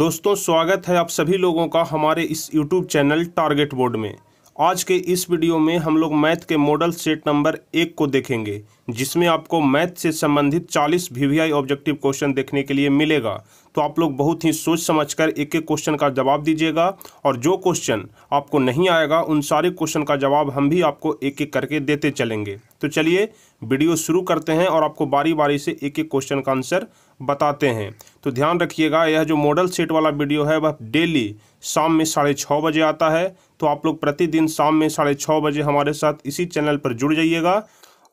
दोस्तों स्वागत है आप सभी लोगों का हमारे इस यूट्यूब चैनल टारगेट बोर्ड में आज के इस वीडियो में हम लोग मैथ के मॉडल सेट नंबर एक को देखेंगे जिसमें आपको मैथ से संबंधित 40 वी ऑब्जेक्टिव क्वेश्चन देखने के लिए मिलेगा तो आप लोग बहुत ही सोच समझकर एक एक क्वेश्चन का जवाब दीजिएगा और जो क्वेश्चन आपको नहीं आएगा उन सारे क्वेश्चन का जवाब हम भी आपको एक एक करके देते चलेंगे तो चलिए वीडियो शुरू करते हैं और आपको बारी बारी से एक एक क्वेश्चन का आंसर बताते हैं तो ध्यान रखिएगा यह जो मॉडल सेट वाला वीडियो है वह डेली शाम में साढ़े छः बजे आता है तो आप लोग प्रतिदिन शाम में साढ़े छः बजे हमारे साथ इसी चैनल पर जुड़ जाइएगा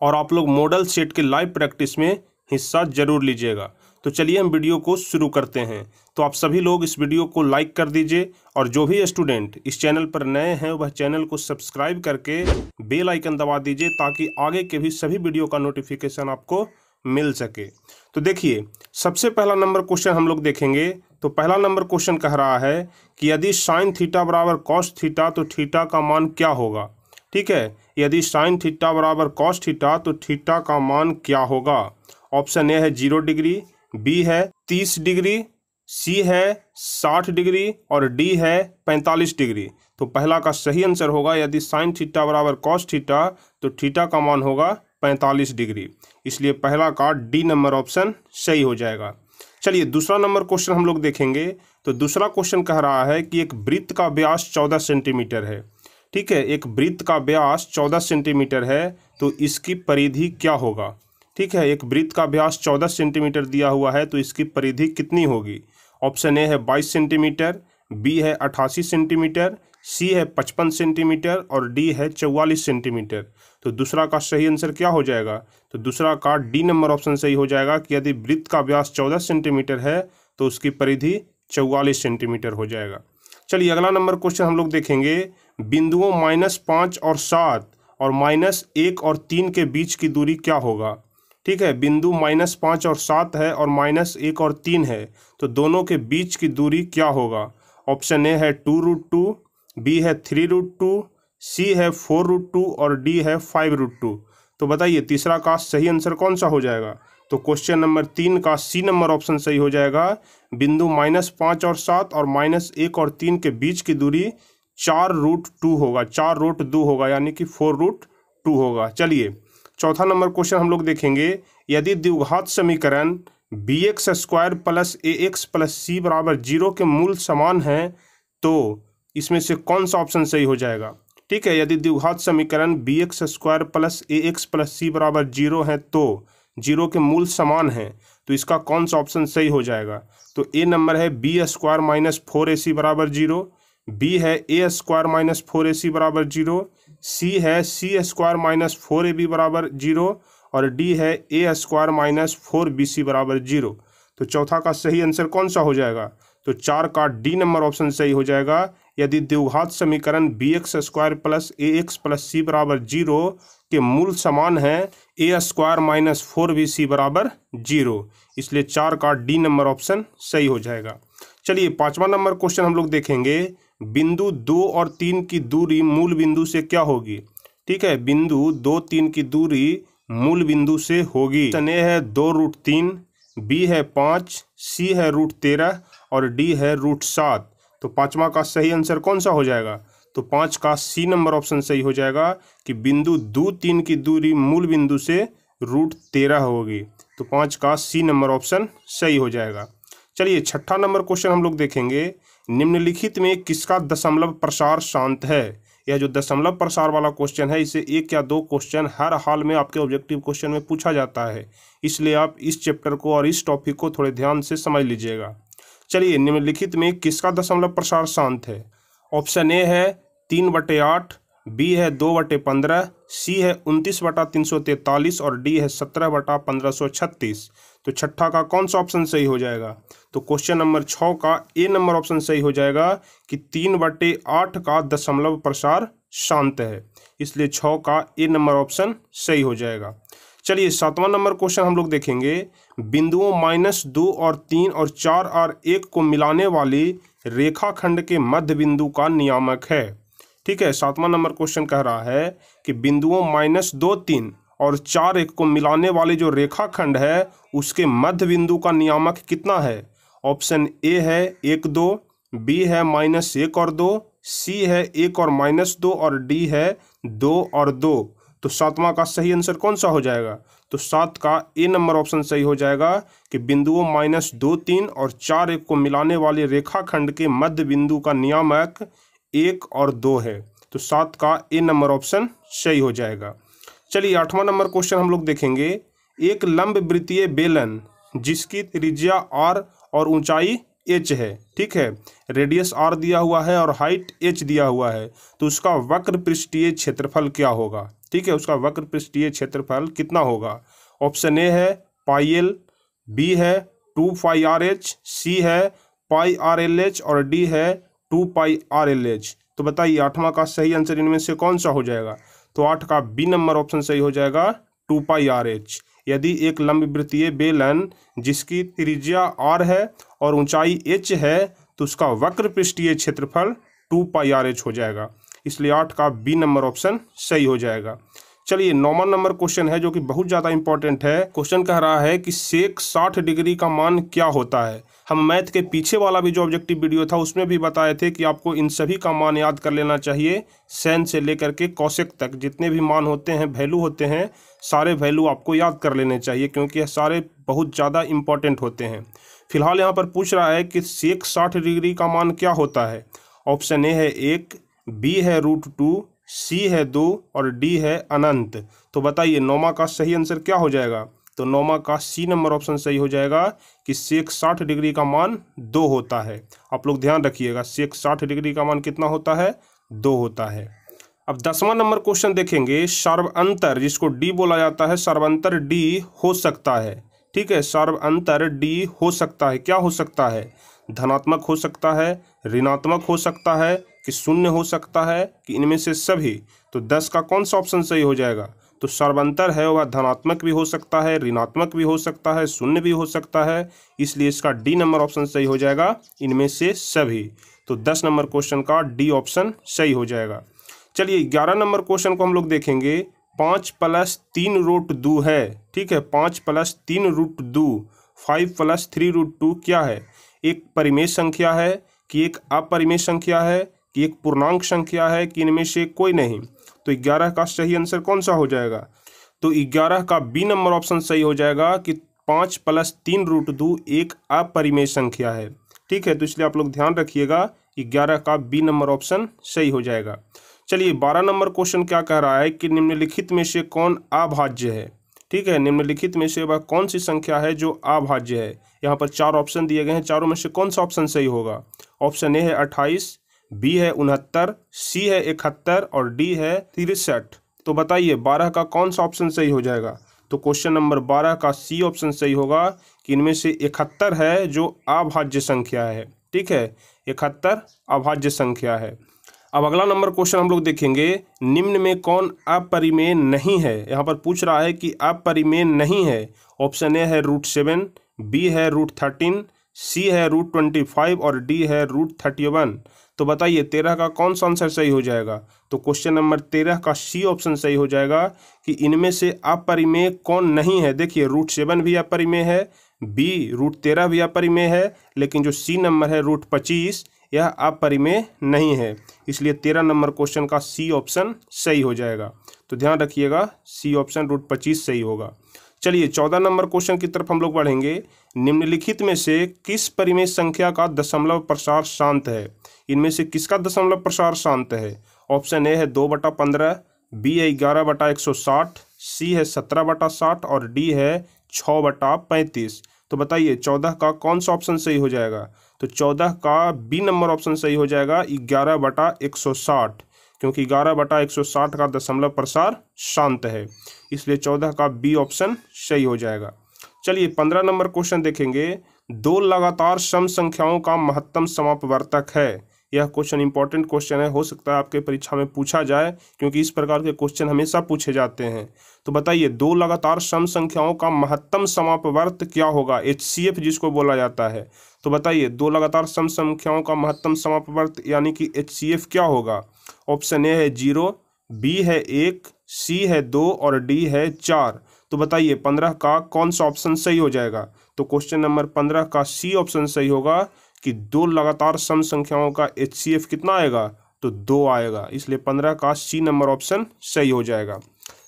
और आप लोग मॉडल सेट के लाइव प्रैक्टिस में हिस्सा जरूर लीजिएगा तो चलिए हम वीडियो को शुरू करते हैं तो आप सभी लोग इस वीडियो को लाइक कर दीजिए और जो भी स्टूडेंट इस चैनल पर नए हैं वह चैनल को सब्सक्राइब करके बेल आइकन दबा दीजिए ताकि आगे के भी सभी वीडियो का नोटिफिकेशन आपको मिल सके तो देखिए सबसे पहला नंबर क्वेश्चन हम लोग देखेंगे तो पहला नंबर क्वेश्चन कह रहा है कि यदि साइन थीटा बराबर कॉस थीटा तो थीटा का मान क्या होगा ठीक है यदि साइन थीटा बराबर कॉस थीटा तो थीटा का मान क्या होगा ऑप्शन ए है जीरो डिग्री बी है तीस डिग्री सी है साठ डिग्री और डी है पैंतालीस डिग्री तो पहला का सही आंसर होगा यदि साइन थीटा बराबर कॉस थीटा तो थीटा का मान होगा पैंतालीस डिग्री इसलिए पहला का डी नंबर ऑप्शन सही हो जाएगा चलिए दूसरा नंबर क्वेश्चन हम लोग देखेंगे तो दूसरा क्वेश्चन कह रहा है कि एक वृत्त का ब्यास चौदह सेंटीमीटर है ठीक है एक वृत्त का ब्यास चौदह सेंटीमीटर है तो इसकी परिधि क्या होगा ठीक है एक वृत्त का ब्यास चौदह सेंटीमीटर दिया हुआ है तो इसकी परिधि कितनी होगी ऑप्शन ए है बाईस सेंटीमीटर बी है अट्ठासी सेंटीमीटर सी है पचपन सेंटीमीटर और डी है चौवालीस सेंटीमीटर तो दूसरा का सही आंसर क्या हो जाएगा तो दूसरा का डी नंबर ऑप्शन सही हो जाएगा कि यदि वृत्त का व्यास चौदह सेंटीमीटर है तो उसकी परिधि चौवालीस सेंटीमीटर हो जाएगा चलिए अगला नंबर क्वेश्चन हम लोग देखेंगे बिंदुओं माइनस पाँच और सात और माइनस एक और तीन के बीच की दूरी क्या होगा ठीक है बिंदु माइनस पाँच और सात है और माइनस एक और तीन है तो दोनों के बीच की दूरी क्या होगा ऑप्शन ए है टू रूट टू बी है थ्री रूट टू सी है फोर रूट टू और डी है फाइव रूट टू तो बताइए तीसरा का सही आंसर कौन सा हो जाएगा तो क्वेश्चन नंबर तीन का सी नंबर ऑप्शन सही हो जाएगा बिंदु माइनस पाँच और सात और माइनस एक और तीन के बीच की दूरी चार रूट टू होगा चार रूट दो होगा यानी कि फोर रूट टू होगा चलिए चौथा नंबर क्वेश्चन हम लोग देखेंगे यदि द्विघात समीकरण B X square plus A X plus C बराबर जीरो के मूल समान हैं तो इसमें से कौन सा ऑप्शन सही हो जाएगा ठीक है यदि द्विघात समीकरण B X square plus A X plus C बराबर जीरो है तो जीरो के मूल समान है तो इसका कौन सा ऑप्शन सही हो जाएगा तो ए नंबर है B square minus four A C बराबर जीरो बी है A square minus four A C बराबर जीरो सी है C square minus four A B बराबर जीरो और डी है A square minus four B C बराबर zero तो चौथा का सही आंसर कौन सा हो जाएगा तो चार का डी नंबर ऑप्शन सही हो जाएगा यदि द्विघात समीकरण B X square plus A X plus C बराबर जीरो के मूल समान है A square minus four B C बराबर जीरो इसलिए चार का डी नंबर ऑप्शन सही हो जाएगा चलिए पांचवा नंबर क्वेश्चन हम लोग देखेंगे बिंदु दो और तीन की दूरी मूल बिंदु से क्या होगी ठीक है बिंदु दो तीन की दूरी मूल बिंदु से होगी ऑप्शन ए है दो रूट तीन बी है पाँच सी है रूट तेरह और डी है रूट सात तो पाँचवा का सही आंसर कौन सा हो जाएगा तो पाँच का सी नंबर ऑप्शन सही हो जाएगा कि बिंदु दो तीन की दूरी मूल बिंदु से रूट तेरह होगी तो पाँच का सी नंबर ऑप्शन सही हो जाएगा चलिए छठा नंबर क्वेश्चन हम लोग देखेंगे निम्नलिखित में किसका दशमलव प्रसार शांत है यह जो दशमलव प्रसार वाला क्वेश्चन है इसे एक या दो क्वेश्चन हर हाल में आपके ऑब्जेक्टिव क्वेश्चन में पूछा जाता है इसलिए आप इस चैप्टर को और इस टॉपिक को थोड़े ध्यान से समझ लीजिएगा चलिए निम्नलिखित में किसका दशमलव प्रसार शांत है ऑप्शन ए है तीन बटे आठ बी है दो बटे पंद्रह सी है उनतीस बटा तीन सौ तैंतालीस और डी है सत्रह बटा पंद्रह सौ छत्तीस तो छठा का कौन सा ऑप्शन सही हो जाएगा तो क्वेश्चन नंबर छ का ए नंबर ऑप्शन सही हो जाएगा कि तीन बटे आठ का दशमलव प्रसार शांत है इसलिए छ का ए नंबर ऑप्शन सही हो जाएगा चलिए सातवां नंबर क्वेश्चन हम लोग देखेंगे बिंदुओं माइनस दो और तीन और चार और एक को मिलाने वाली रेखाखंड के मध्य बिंदु का नियामक है ठीक है सातवां नंबर क्वेश्चन कह रहा है कि बिंदुओं माइनस दो तीन और चार एक को मिलाने वाले जो रेखाखंड है उसके मध्य बिंदु का नियामक कितना है ऑप्शन ए है एक दो बी है माइनस एक और दो सी है एक और माइनस दो और डी है दो और दो तो सातवां का सही आंसर कौन सा हो जाएगा तो सात का ए नंबर ऑप्शन सही हो जाएगा कि बिंदुओं माइनस दो तीन और चार एक को मिलाने वाले रेखाखंड के मध्य बिंदु का नियामक एक और दो है तो सात का ए नंबर ऑप्शन सही हो जाएगा चलिए आठवां नंबर क्वेश्चन हम लोग देखेंगे एक लंब वृत्तीय बेलन जिसकी त्रिज्या आर और ऊंचाई एच है ठीक है रेडियस आर दिया हुआ है और हाइट एच दिया हुआ है तो उसका वक्र पृष्ठीय क्षेत्रफल क्या होगा ठीक है उसका वक्र पृष्ठीय क्षेत्रफल कितना होगा ऑप्शन ए है पाई एल बी है two pi R H C है पाई आर एल एच और डी है two pi R L H तो बताइए आठवां का सही आंसर इनमें से कौन सा हो जाएगा तो आठ का बी नंबर ऑप्शन सही हो जाएगा टू पाई आर एच यदि एक लंब वृत्तीय बेलन जिसकी त्रिज्या आर है और ऊंचाई एच है तो उसका वक्र पृष्ठीय क्षेत्रफल टू पाई आर एच हो जाएगा इसलिए आठ का बी नंबर ऑप्शन सही हो जाएगा चलिए नौवा नंबर क्वेश्चन है जो कि बहुत ज़्यादा इंपॉर्टेंट है क्वेश्चन कह रहा है कि सेक साठ डिग्री का मान क्या होता है हम मैथ के पीछे वाला भी जो ऑब्जेक्टिव वीडियो था उसमें भी बताए थे कि आपको इन सभी का मान याद कर लेना चाहिए सैन से लेकर के कौशिक तक जितने भी मान होते हैं वैल्यू होते हैं सारे वैल्यू आपको याद कर लेने चाहिए क्योंकि यह सारे बहुत ज़्यादा इंपॉर्टेंट होते हैं फिलहाल यहाँ पर पूछ रहा है कि सेक साठ डिग्री का मान क्या होता है ऑप्शन ए है एक बी है रूट टू सी है दो और डी है अनंत तो बताइए नौमा का सही आंसर क्या हो जाएगा तो नौमा का सी नंबर ऑप्शन सही हो जाएगा कि शेख साठ डिग्री का मान दो होता है आप लोग ध्यान रखिएगा शेख साठ डिग्री का मान कितना होता है दो होता है अब दसवां नंबर क्वेश्चन देखेंगे सर्वअंतर जिसको डी बोला जाता है सर्वअंतर डी हो सकता है ठीक है सर्वअंतर डी हो सकता है क्या हो सकता है धनात्मक हो सकता है ऋणात्मक हो सकता है कि शून्य हो सकता है कि इनमें से सभी तो दस का कौन सा ऑप्शन सही हो जाएगा तो सर्वंतर है वह धनात्मक भी हो सकता है ऋणात्मक भी हो सकता है शून्य भी हो सकता है इसलिए इसका डी नंबर ऑप्शन सही हो जाएगा इनमें से सभी तो दस नंबर क्वेश्चन का डी ऑप्शन सही हो जाएगा चलिए ग्यारह नंबर क्वेश्चन को हम लोग देखेंगे पाँच प्लस तीन रूट दो है ठीक है पाँच प्लस तीन रूट दो five plus three root two क्या है एक परिमेय संख्या है कि एक अपरिमेय संख्या है कि एक पूर्णांक संख्या है कि इनमें से कोई नहीं तो ग्यारह का सही आंसर कौन सा हो जाएगा तो ग्यारह का बी नंबर ऑप्शन सही हो जाएगा कि पाँच प्लस तीन रूट दो एक अपरिमेय संख्या है ठीक है तो इसलिए आप लोग ध्यान रखिएगा ग्यारह का बी नंबर ऑप्शन सही हो जाएगा चलिए बारह नंबर क्वेश्चन क्या कह रहा है कि निम्नलिखित में से कौन अभाज्य है ठीक है निम्नलिखित में से वह कौन सी संख्या है जो अभाज्य है यहाँ पर चार ऑप्शन दिए गए हैं चारों में से कौन सा ऑप्शन सही होगा ऑप्शन ए है अट्ठाईस बी है उनहत्तर सी है इकहत्तर और डी है तिरसठ तो बताइए बारह का कौन सा ऑप्शन सही हो जाएगा तो क्वेश्चन नंबर बारह का सी ऑप्शन सही होगा कि इनमें से इकहत्तर है जो अभाज्य संख्या है ठीक है इकहत्तर अभाज्य संख्या है अब अगला नंबर क्वेश्चन हम लोग देखेंगे निम्न में कौन अपरिमेय नहीं है यहाँ पर पूछ रहा है कि अपरिमेय नहीं है ऑप्शन ए है रूट सेवन बी है रूट थर्टीन सी है रूट ट्वेंटी फाइव और डी है रूट थर्टी वन तो बताइए तेरह का कौन सा आंसर सही हो जाएगा तो क्वेश्चन नंबर तेरह का सी ऑप्शन सही हो जाएगा कि इनमें से अपरिमेय कौन नहीं है देखिए रूट सेवन भी अपरिमेय है बी रूट तेरह भी अपरिमेय है लेकिन जो सी नंबर है रूट पच्चीस यह अपरिमेय नहीं है इसलिए तेरह नंबर क्वेश्चन का सी ऑप्शन सही हो जाएगा तो ध्यान रखिएगा सी ऑप्शन रूट पच्चीस सही होगा चलिए चौदह नंबर क्वेश्चन की तरफ हम लोग बढ़ेंगे निम्नलिखित में से किस परिमेय संख्या का दशमलव प्रसार शांत है इनमें से किसका दशमलव प्रसार शांत है ऑप्शन ए है दो बटा पंद्रह बी है ग्यारह बटा एक सौ साठ सी है सत्रह बटा साठ और डी है छः बटा पैंतीस तो बताइए चौदह का कौन सा ऑप्शन सही हो जाएगा तो चौदह का बी नंबर ऑप्शन सही हो जाएगा ग्यारह बटा एक सौ साठ क्योंकि ग्यारह बटा एक सौ साठ का दशमलव प्रसार शांत है इसलिए चौदह का बी ऑप्शन सही हो जाएगा चलिए पंद्रह नंबर क्वेश्चन देखेंगे दो लगातार सम संख्याओं का महत्तम समापवर्तक है यह क्वेश्चन इंपॉर्टेंट क्वेश्चन है हो सकता है आपके परीक्षा में पूछा जाए क्योंकि इस प्रकार के क्वेश्चन हमेशा पूछे जाते हैं तो बताइए दो लगातार सम संख्याओं का महत्तम समापवर्त क्या होगा एच सी एफ जिसको बोला जाता है तो बताइए दो लगातार सम संख्याओं का महत्तम समापवर्त यानी कि एच सी एफ क्या होगा ऑप्शन ए है जीरो बी है एक सी है दो और डी है चार तो बताइए पंद्रह का कौन सा ऑप्शन सही हो जाएगा तो क्वेश्चन नंबर पंद्रह का सी ऑप्शन सही होगा कि दो लगातार सम संख्याओं का एच कितना आएगा तो दो आएगा इसलिए पंद्रह का सी नंबर ऑप्शन सही हो जाएगा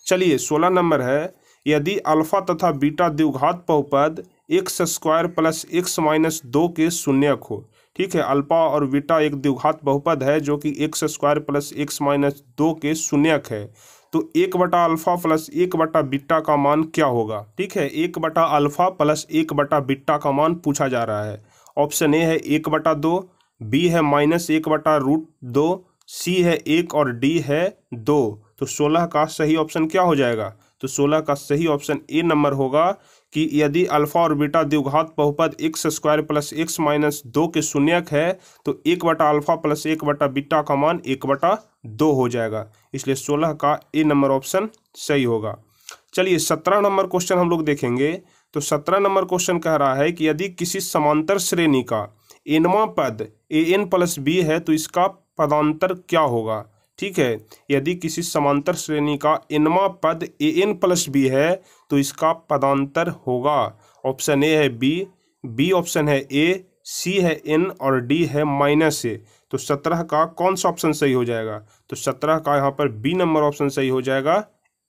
चलिए सोलह नंबर है यदि अल्फा तथा बीटा द्विघात बहुपद X square plus X minus दो के शून्यक हो ठीक है अल्फा और बीटा एक द्विघात बहुपद है जो कि X square plus X minus दो के शून्यक है तो एक बटा अल्फा प्लस एक बटा बीटा का मान क्या होगा ठीक है एक बटा अल्फा प्लस एक बटा बीटा का मान पूछा जा रहा है ऑप्शन ए है एक बटा दो बी है माइनस एक बटा रूट दो सी है एक और डी है दो तो सोलह का सही ऑप्शन क्या हो जाएगा तो सोलह का सही ऑप्शन ए नंबर होगा कि यदि अल्फा और बीटा द्विघात बहुपद X square plus X minus दो के शून्यक है तो एक बटा अल्फा प्लस एक बटा बीटा का मान एक बटा दो हो जाएगा इसलिए सोलह का ए नंबर ऑप्शन सही होगा चलिए सत्रह नंबर क्वेश्चन हम लोग देखेंगे तो सत्रह नंबर क्वेश्चन कह रहा है कि यदि किसी समांतर श्रेणी का एनवा पद ए एन प्लस बी है तो इसका पदांतर क्या होगा ठीक है यदि किसी समांतर श्रेणी का एनवा पद ए एन प्लस बी है तो इसका पदांतर होगा ऑप्शन ए है बी बी ऑप्शन है ए सी है एन और डी है माइनस ए तो सत्रह का कौन सा ऑप्शन सही हो जाएगा तो सत्रह का यहाँ पर बी नंबर ऑप्शन सही हो जाएगा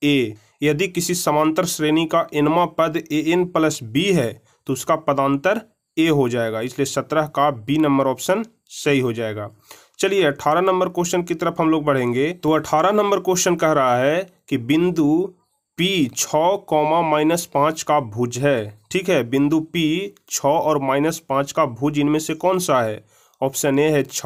ए यदि किसी समांतर श्रेणी का एनमा पद ए एन प्लस बी है तो उसका पदांतर ए हो जाएगा इसलिए सत्रह का बी नंबर ऑप्शन सही हो जाएगा चलिए अठारह नंबर क्वेश्चन की तरफ हम लोग बढ़ेंगे तो अठारह नंबर क्वेश्चन कह रहा है कि बिंदु पी छ कॉमा माइनस पाँच का भुज है ठीक है बिंदु पी छ और माइनस पाँच का भुज इनमें से कौन सा है ऑप्शन ए है छ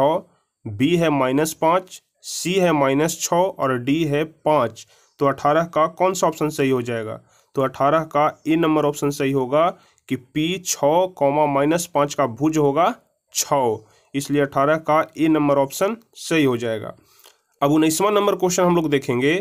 बी है माइनस पाँच सी है माइनस छ और डी है पाँच तो अठारह का कौन सा ऑप्शन सही हो जाएगा तो अठारह का ए नंबर ऑप्शन सही होगा कि पी छ कौमा माइनस पाँच का भुज होगा छ इसलिए अठारह का ए नंबर ऑप्शन सही हो जाएगा अब उन्नीसवां नंबर क्वेश्चन हम लोग देखेंगे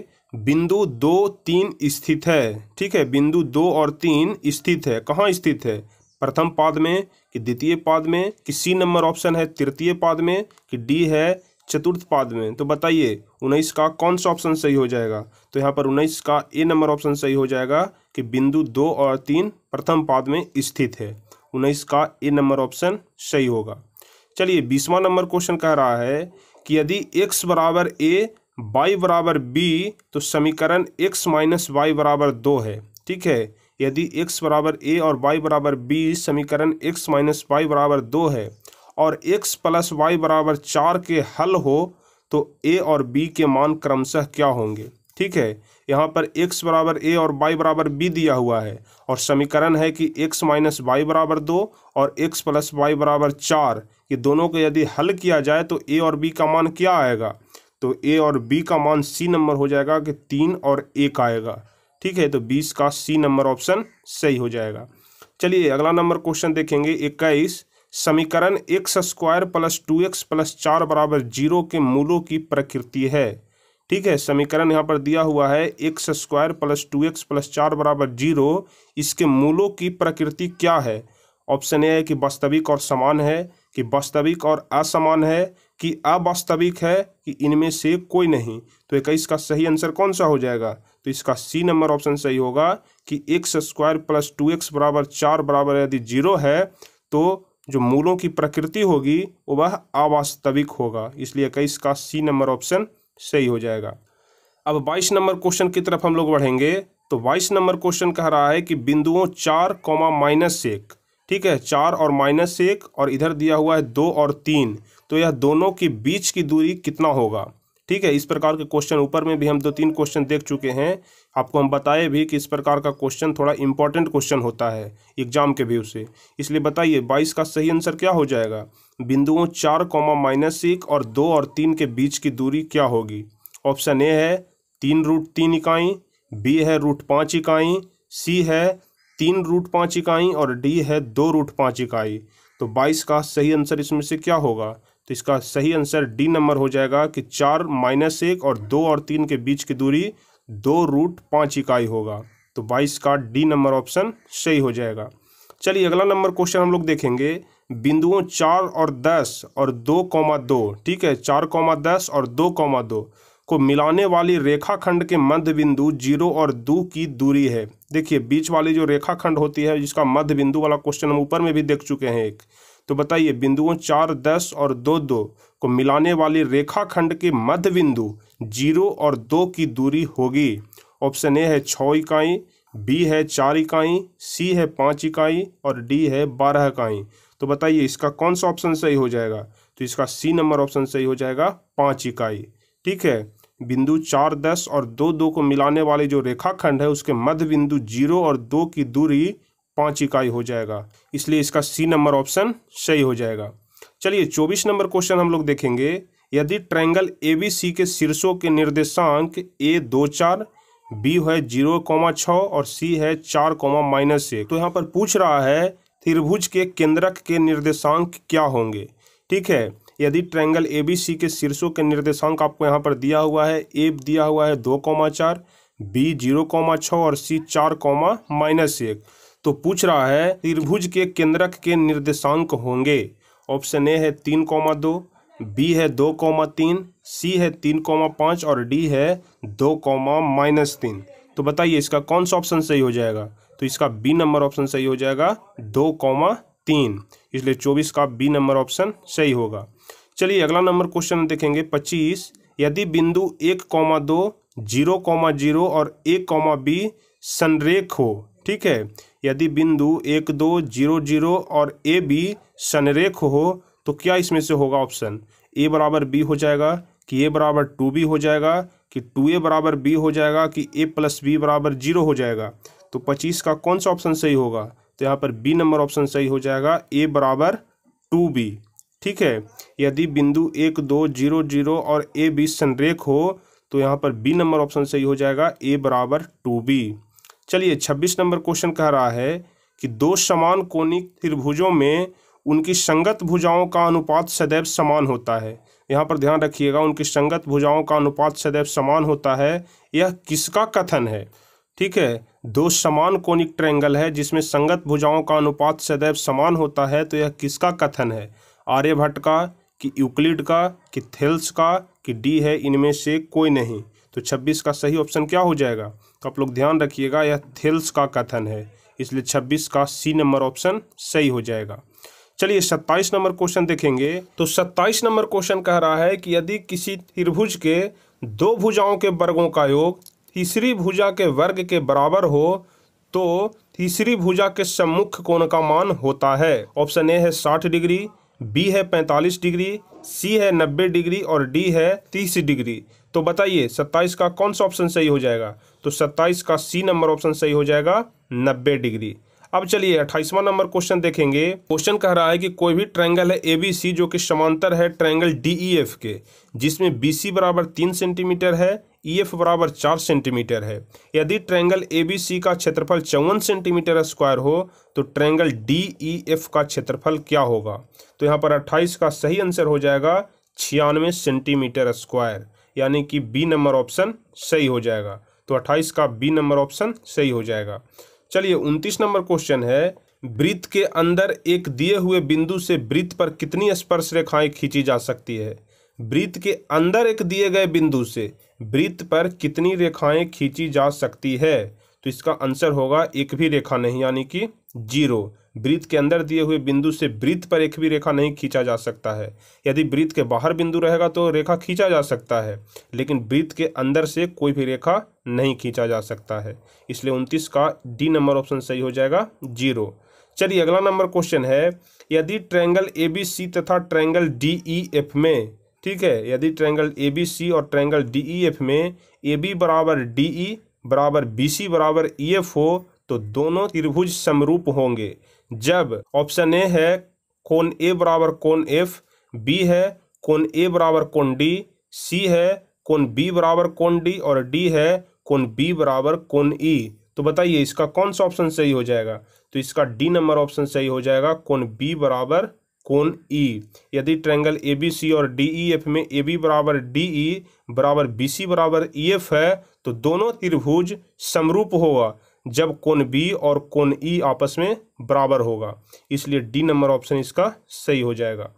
बिंदु दो तीन स्थित है ठीक है बिंदु दो और तीन स्थित है कहाँ स्थित है प्रथम पाद में कि द्वितीय पाद में कि सी नंबर ऑप्शन है तृतीय पाद में कि डी है चतुर्थ पाद में तो बताइए उन्नीस का कौन सा ऑप्शन सही हो जाएगा तो यहाँ पर उन्नीस का ए नंबर ऑप्शन सही हो जाएगा कि बिंदु दो और तीन प्रथम पाद में स्थित है उन्नीस का ए नंबर ऑप्शन सही होगा चलिए बीसवा नंबर क्वेश्चन कह रहा है कि यदि एक्स बराबर ए वाई बराबर बी तो समीकरण एक्स माइनस वाई बराबर दो है ठीक है यदि एक्स बराबर ए और वाई बराबर बी समीकरण एक्स माइनस वाई बराबर दो है और x प्लस वाई बराबर चार के हल हो तो a और b के मान क्रमशः क्या होंगे ठीक है यहाँ पर x बराबर ए और y बराबर बी दिया हुआ है और समीकरण है कि x माइनस वाई बराबर दो और x प्लस वाई बराबर चार ये दोनों को यदि हल किया जाए तो a और b का मान क्या आएगा तो a और b का मान सी नंबर हो जाएगा कि तीन और एक आएगा ठीक है तो बीस का सी नंबर ऑप्शन सही हो जाएगा चलिए अगला नंबर क्वेश्चन देखेंगे इक्कीस समीकरण X square plus two X plus चार बराबर जीरो के मूलों की प्रकृति है ठीक है समीकरण यहाँ पर दिया हुआ है X square plus two X plus चार बराबर जीरो इसके मूलों की प्रकृति क्या है ऑप्शन ए है कि वास्तविक और समान है कि वास्तविक और असमान है कि अवास्तविक है कि इनमें से कोई नहीं तो एक इसका सही आंसर कौन सा हो जाएगा तो इसका सी नंबर ऑप्शन सही होगा कि X square plus two X बराबर चार बराबर यदि जीरो है तो जो मूलों की प्रकृति होगी वह अवास्तविक होगा इसलिए कई इसका सी नंबर ऑप्शन सही हो जाएगा अब बाईस नंबर क्वेश्चन की तरफ हम लोग बढ़ेंगे तो बाईस नंबर क्वेश्चन कह रहा है कि बिंदुओं चार कौमा माइनस एक ठीक है चार और माइनस एक और इधर दिया हुआ है दो और तीन तो यह दोनों के बीच की दूरी कितना होगा ठीक है इस प्रकार के क्वेश्चन ऊपर में भी हम दो तीन क्वेश्चन देख चुके हैं आपको हम बताए भी कि इस प्रकार का क्वेश्चन थोड़ा इंपॉर्टेंट क्वेश्चन होता है एग्जाम के व्यू से इसलिए बताइए बाईस का सही आंसर क्या हो जाएगा बिंदुओं चार कॉमा माइनस एक और दो और तीन के बीच की दूरी क्या होगी ऑप्शन ए है तीन रूट तीन इकाई बी है रूट पाँच इकाई सी है तीन रूट पाँच इकाई और डी है दो रूट पाँच इकाई तो बाईस का सही आंसर इसमें से क्या होगा तो इसका सही आंसर डी नंबर हो जाएगा कि चार माइनस एक और दो और तीन के बीच की दूरी दो रूट पाँच इकाई होगा तो बाईस का डी नंबर ऑप्शन सही हो जाएगा चलिए अगला नंबर क्वेश्चन हम लोग देखेंगे बिंदुओं चार और दस और दो कौमा दो ठीक है चार कौमा दस और दो कौमा दो को मिलाने वाली रेखाखंड के मध्य बिंदु जीरो और दो की दूरी है देखिए बीच वाली जो रेखाखंड होती है जिसका मध्य बिंदु वाला क्वेश्चन हम ऊपर में भी देख चुके हैं एक तो बताइए बिंदुओं चार दस और दो दो को मिलाने वाली रेखाखंड के मध्य बिंदु जीरो और दो की दूरी होगी ऑप्शन ए है छ इकाई बी है चार इकाई सी है पाँच इकाई और डी है बारह इकाई तो बताइए इसका कौन सा ऑप्शन सही हो जाएगा तो इसका सी नंबर ऑप्शन सही हो जाएगा पाँच इकाई ठीक है बिंदु चार दस और दो दो को मिलाने वाले जो रेखाखंड है उसके मध्य बिंदु जीरो और दो की दूरी पाँच इकाई हो जाएगा इसलिए इसका सी नंबर ऑप्शन सही हो जाएगा चलिए चौबीस नंबर क्वेश्चन हम लोग देखेंगे यदि ट्रायंगल ए बी सी के शीर्षों के निर्देशांक ए दो चार बी है जीरो कॉमा छ और सी है चार कॉमा माइनस एक तो यहाँ पर पूछ रहा है त्रिभुज के केंद्रक के निर्देशांक क्या होंगे ठीक है यदि ट्रायंगल ए बी सी के शीर्षों के निर्देशांक आपको यहाँ पर दिया हुआ है ए दिया हुआ है दो कॉमा चार बी जीरो कॉमा छ और सी चार कॉमा माइनस एक तो पूछ रहा है त्रिभुज के केंद्रक के निर्देशांक होंगे ऑप्शन ए है तीन कॉमा दो बी है दो कौमा तीन सी है तीन कौमा पाँच और डी है दो कौमा माइनस तीन तो बताइए इसका कौन सा ऑप्शन सही हो जाएगा तो इसका बी नंबर ऑप्शन सही हो जाएगा दो कौमा तीन इसलिए चौबीस का बी नंबर ऑप्शन सही होगा चलिए अगला नंबर क्वेश्चन देखेंगे पच्चीस यदि बिंदु एक कौमा दो जीरो कौमा जीरो और एक कौमा बी संरेख हो ठीक है यदि बिंदु एक दो जीरो जीरो और ए बी संरेख हो तो क्या इसमें से होगा ऑप्शन ए बराबर बी हो जाएगा कि ए बराबर टू बी हो जाएगा कि टू ए बराबर बी हो जाएगा कि ए प्लस बी बराबर जीरो हो जाएगा तो पच्चीस का कौन सा ऑप्शन सही होगा तो यहाँ पर बी नंबर ऑप्शन सही हो जाएगा ए बराबर टू बी ठीक है यदि बिंदु एक दो जीरो जीरो और ए बी संरेख हो तो यहाँ पर बी नंबर ऑप्शन सही हो जाएगा ए बराबर टू बी चलिए छब्बीस नंबर क्वेश्चन कह रहा है कि दो समान कोणिक त्रिभुजों में उनकी संगत भुजाओं का अनुपात सदैव समान होता है यहाँ पर ध्यान रखिएगा उनकी संगत भुजाओं का अनुपात सदैव समान होता है यह किसका कथन है ठीक है दो समान कोनिक ट्रैंगल है जिसमें संगत भुजाओं का अनुपात सदैव समान होता है तो यह किसका कथन है आर्यभट्ट का कि यूक्लिड का कि थेल्स का कि डी है इनमें से कोई नहीं तो 26 का सही ऑप्शन क्या हो जाएगा तो आप लोग ध्यान रखिएगा यह थेल्स का कथन है इसलिए 26 का सी नंबर ऑप्शन सही हो जाएगा चलिए सत्ताईस नंबर क्वेश्चन देखेंगे तो सत्ताईस नंबर क्वेश्चन कह रहा है कि यदि किसी त्रिभुज के दो भुजाओं के वर्गों का योग तीसरी भुजा के वर्ग के बराबर हो तो तीसरी भुजा के सम्मुख कोण का मान होता है ऑप्शन ए है साठ डिग्री बी है पैंतालीस डिग्री सी है नब्बे डिग्री और डी है तीस डिग्री तो बताइए सत्ताईस का कौन सा ऑप्शन सही हो जाएगा तो सत्ताईस का सी नंबर ऑप्शन सही हो जाएगा नब्बे डिग्री अब चलिए अट्ठाईसवा नंबर क्वेश्चन देखेंगे क्वेश्चन कह रहा है कि कोई भी ट्रायंगल है एबीसी जो कि समांतर है ट्रायंगल डीईएफ के जिसमें बीसी बराबर तीन सेंटीमीटर है ई एफ बराबर चार सेंटीमीटर है यदि ट्रायंगल एबीसी का क्षेत्रफल चौवन सेंटीमीटर स्क्वायर हो तो ट्रायंगल डीईएफ का क्षेत्रफल क्या होगा तो यहाँ पर अट्ठाईस का सही आंसर हो जाएगा छियानवे सेंटीमीटर स्क्वायर यानी कि बी नंबर ऑप्शन सही हो जाएगा तो अट्ठाईस का बी नंबर ऑप्शन सही हो जाएगा चलिए उनतीस नंबर क्वेश्चन है वृत्त के अंदर एक दिए हुए बिंदु से वृत्त पर कितनी स्पर्श रेखाएं खींची जा सकती है वृत्त के अंदर एक दिए गए बिंदु से वृत्त पर कितनी रेखाएं खींची जा सकती है तो इसका आंसर होगा एक भी रेखा नहीं यानी कि जीरो वृत्त के अंदर दिए हुए बिंदु से वृत्त पर एक भी रेखा नहीं खींचा जा सकता है यदि वृत्त के बाहर बिंदु रहेगा तो रेखा खींचा जा सकता है लेकिन वृत्त के अंदर से कोई भी रेखा नहीं खींचा जा सकता है इसलिए उनतीस का डी नंबर ऑप्शन सही हो जाएगा जीरो चलिए अगला नंबर क्वेश्चन है यदि ट्रैंगल ए बी सी तथा ट्रैंगल डी ई एफ में ठीक है यदि ट्रैंगल ए बी सी और ट्रैंगल डी ई एफ में ए बी बराबर डी ई बराबर बी सी बराबर ई एफ हो तो दोनों त्रिभुज समरूप होंगे जब ऑप्शन ए है कोन ए बराबर कोन एफ बी है कोन ए बराबर कोन डी सी है कोन बी बराबर कोन डी और डी है कोन बी बराबर कोन ई तो बताइए इसका कौन सा ऑप्शन सही हो जाएगा तो इसका डी नंबर ऑप्शन सही हो जाएगा कोन बी बराबर कौन ई यदि ट्रेंगल ए बी सी और डी ई एफ में ए बी बराबर डी ई बराबर बी सी बराबर ई एफ है तो दोनों त्रिभुज समरूप होगा जब कोन बी और कोन ई आपस में बराबर होगा इसलिए डी नंबर ऑप्शन इसका सही हो जाएगा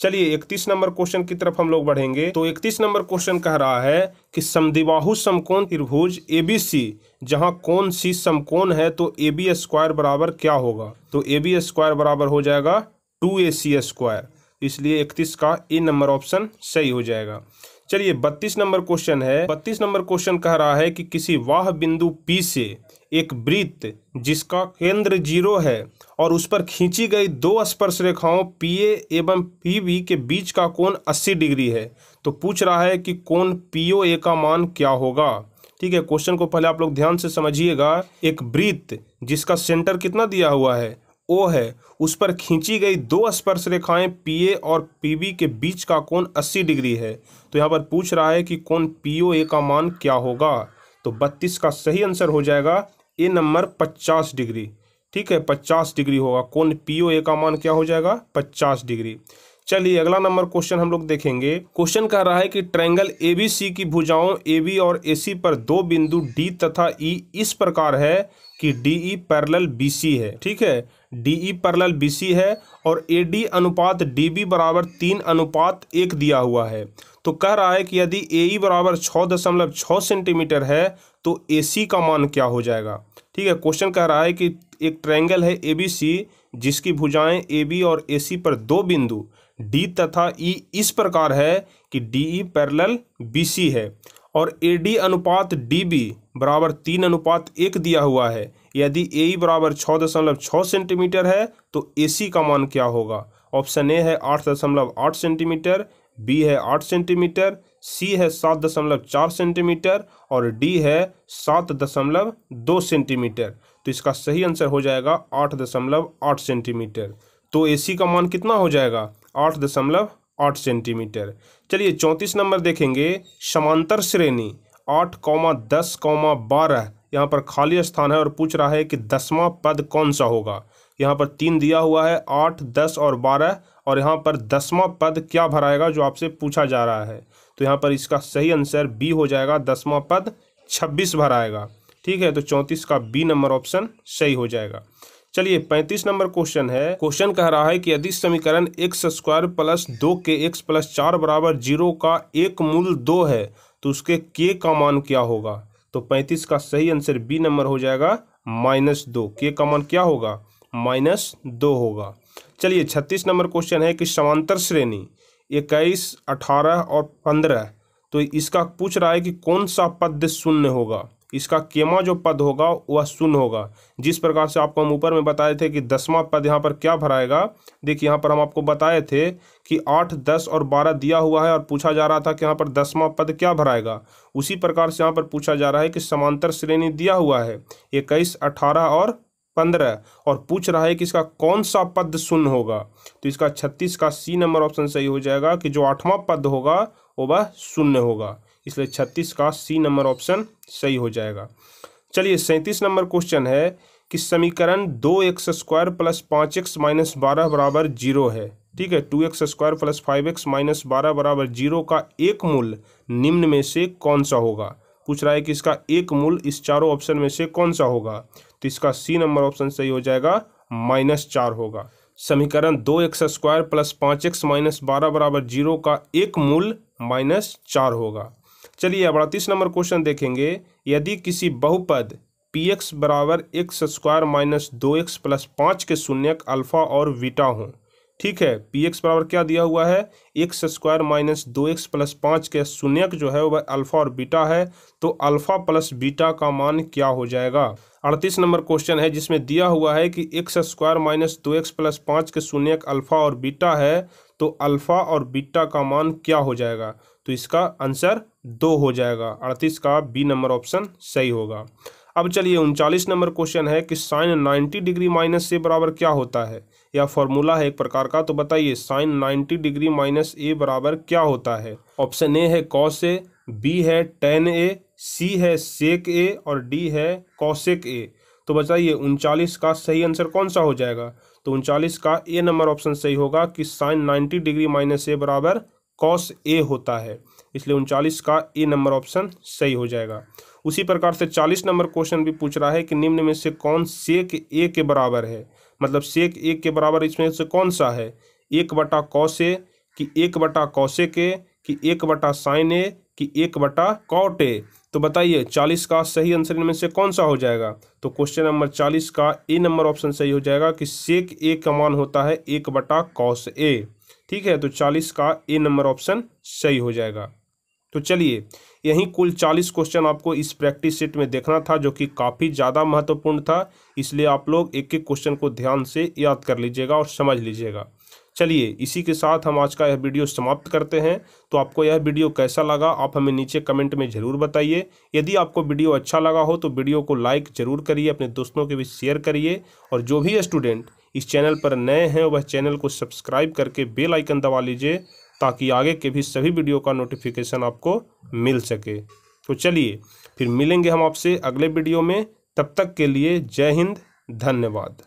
चलिए इकतीस नंबर क्वेश्चन की तरफ हम लोग बढ़ेंगे तो इकतीस नंबर क्वेश्चन कह रहा है कि समदिबाहु समकोण त्रिभुज ए बी सी जहाँ कौन सी समकोण है तो ए बी स्क्वायर बराबर क्या होगा तो ए बी स्क्वायर बराबर हो जाएगा टू ए सी स्क्वायर इसलिए इकतीस का ए e नंबर ऑप्शन सही हो जाएगा चलिए बत्तीस नंबर क्वेश्चन है बत्तीस नंबर क्वेश्चन कह रहा है कि किसी वाह बिंदु पी से एक वृत्त जिसका केंद्र जीरो है और उस पर खींची गई दो स्पर्श रेखाओं पी ए एवं पी के बीच का कोण 80 डिग्री है तो पूछ रहा है कि कोण पी ओ ए का मान क्या होगा ठीक है क्वेश्चन को पहले आप लोग ध्यान से समझिएगा एक वृत्त जिसका सेंटर कितना दिया हुआ है ओ है उस पर खींची गई दो स्पर्श रेखाएं पीए और पीबी के बीच का कोण 80 डिग्री है तो यहाँ पर पूछ रहा है कि कोण पीओए का मान क्या होगा तो 32 का सही आंसर हो जाएगा ए नंबर 50 डिग्री ठीक है 50 डिग्री होगा कोण पीओए का मान क्या हो जाएगा 50 डिग्री चलिए अगला नंबर क्वेश्चन हम लोग देखेंगे क्वेश्चन कह रहा है कि ट्रायंगल एबीसी की भुजाओं बी और ए सी पर दो बिंदु डी तथा ई e इस प्रकार है कि डी ई पैरेलल सी है ठीक है D E parallel B C है और ए डी अनुपात डी बी बराबर तीन अनुपात एक दिया हुआ है तो कह रहा है कि यदि ए ई बराबर छः दशमलव छः सेंटीमीटर है तो ए सी का मान क्या हो जाएगा ठीक है क्वेश्चन कह रहा है कि एक ट्रायंगल है ए बी सी जिसकी भुजाएं ए बी और ए सी पर दो बिंदु डी तथा ई e इस प्रकार है कि D E parallel B C है और ए डी अनुपात डी बी बराबर तीन अनुपात एक दिया हुआ है यदि ए e बराबर छः दशमलव छः सेंटीमीटर है तो ए सी का मान क्या होगा ऑप्शन ए है आठ दशमलव आठ सेंटीमीटर बी है आठ सेंटीमीटर सी है सात दशमलव चार सेंटीमीटर और डी है सात दशमलव दो सेंटीमीटर तो इसका सही आंसर हो जाएगा आठ दशमलव आठ सेंटीमीटर तो ए सी का मान कितना हो जाएगा आठ दशमलव आठ सेंटीमीटर चलिए चौंतीस नंबर देखेंगे समांतर श्रेणी आठ कौमा दस कौमा बारह यहाँ पर खाली स्थान है और पूछ रहा है कि दसवां पद कौन सा होगा यहाँ पर तीन दिया हुआ है आठ दस और बारह और यहाँ पर दसवां पद क्या भराएगा जो आपसे पूछा जा रहा है तो यहाँ पर इसका सही आंसर बी हो जाएगा दसवां पद छब्बीस भराएगा ठीक है तो चौंतीस का बी नंबर ऑप्शन सही हो जाएगा चलिए पैंतीस नंबर क्वेश्चन है क्वेश्चन कह रहा है कि यदि समीकरण एक्स स्क्वायर प्लस दो के एक्स प्लस चार बराबर जीरो का एक मूल दो है तो उसके के का मान क्या होगा तो पैंतीस का सही आंसर बी नंबर हो जाएगा माइनस दो के का मान क्या होगा माइनस दो होगा चलिए छत्तीस नंबर क्वेश्चन है कि समांतर श्रेणी इक्कीस अठारह और पंद्रह तो इसका पूछ रहा है कि कौन सा पद शून्य होगा इसका केमा जो पद होगा वह शून्य होगा जिस प्रकार से आपको हम ऊपर में बताए थे कि दसवां पद यहाँ पर क्या भराएगा देखिए यहाँ पर हम आपको बताए थे कि आठ दस और बारह दिया हुआ है और पूछा जा रहा था कि यहाँ पर दसवां पद क्या भराएगा उसी प्रकार से यहाँ पर पूछा जा रहा है कि समांतर श्रेणी दिया हुआ है इक्कीस अठारह और पंद्रह और पूछ रहा है कि इसका कौन सा पद शून्य होगा तो इसका छत्तीस का सी नंबर ऑप्शन सही हो जाएगा कि जो आठवां पद होगा वो वह शून्य होगा इसलिए छत्तीस का सी नंबर ऑप्शन सही हो जाएगा चलिए सैंतीस नंबर क्वेश्चन है कि समीकरण दो एक्स स्क्वायर प्लस पाँच एक्स माइनस बारह बराबर जीरो है ठीक है two X square plus five X minus बारह बराबर जीरो का एक मूल निम्न में से कौन सा होगा पूछ रहा है कि इसका एक मूल इस चारों ऑप्शन में से कौन सा होगा तो इसका सी नंबर ऑप्शन सही हो जाएगा माइनस चार होगा समीकरण दो एक्स स्क्वायर प्लस पाँच एक्स माइनस बारह बराबर जीरो का एक मूल माइनस चार होगा चलिए अब अड़तीस नंबर क्वेश्चन देखेंगे यदि किसी बहुपद पी एक्स बराबर एक्स स्क्वायर माइनस दो एक्स प्लस पाँच के शून्यक अल्फा और बीटा हों ठीक है पी एक्स बराबर क्या दिया हुआ है एक्स स्क्वायर माइनस दो एक्स प्लस पाँच के शून्यक जो है वह अल्फा और बीटा है तो अल्फा प्लस बीटा का मान क्या हो जाएगा अड़तीस नंबर क्वेश्चन है जिसमें दिया हुआ है कि एक्स स्क्वायर माइनस दो एक्स प्लस पाँच के शून्यक अल्फा और बीटा है तो अल्फा और बीटा का मान क्या हो जाएगा तो इसका आंसर दो हो जाएगा अड़तीस का बी नंबर ऑप्शन सही होगा अब चलिए उनचालीस नंबर क्वेश्चन है कि sine ninety degree minus A बराबर क्या होता है या फॉर्मूला है एक प्रकार का तो बताइए sine ninety degree minus A बराबर क्या होता है ऑप्शन ए है कॉस ए बी है टेन ए सी है सेक ए और डी है कॉसेक ए तो बताइए उनचालीस का सही आंसर कौन सा हो जाएगा तो उनचालीस का ए नंबर ऑप्शन सही होगा कि sine ninety degree minus A बराबर कॉस ए होता है इसलिए उनचालीस का ए नंबर ऑप्शन सही हो जाएगा उसी प्रकार से चालीस नंबर क्वेश्चन भी पूछ रहा है कि निम्न में से कौन सेक ए के बराबर है मतलब सेक ए के बराबर इसमें से कौन सा है एक बटा कौश ए कि एक बटा कौशे के कि एक बटा साइन ए कि एक बटा कॉट ए तो बताइए चालीस का सही आंसर इनमें से कौन सा हो जाएगा तो क्वेश्चन नंबर चालीस का ए नंबर ऑप्शन सही हो जाएगा कि सेक ए का मान होता है एक बटा कौश ए ठीक है तो चालीस का ए नंबर ऑप्शन सही हो जाएगा तो चलिए यहीं कुल चालीस क्वेश्चन आपको इस प्रैक्टिस सेट में देखना था जो कि काफ़ी ज़्यादा महत्वपूर्ण था इसलिए आप लोग एक एक क्वेश्चन को ध्यान से याद कर लीजिएगा और समझ लीजिएगा चलिए इसी के साथ हम आज का यह वीडियो समाप्त करते हैं तो आपको यह वीडियो कैसा लगा आप हमें नीचे कमेंट में ज़रूर बताइए यदि आपको वीडियो अच्छा लगा हो तो वीडियो को लाइक ज़रूर करिए अपने दोस्तों के बीच शेयर करिए और जो भी स्टूडेंट इस चैनल पर नए हैं वह चैनल को सब्सक्राइब करके बेल आइकन दबा लीजिए ताकि आगे के भी सभी वीडियो का नोटिफिकेशन आपको मिल सके तो चलिए फिर मिलेंगे हम आपसे अगले वीडियो में तब तक के लिए जय हिंद धन्यवाद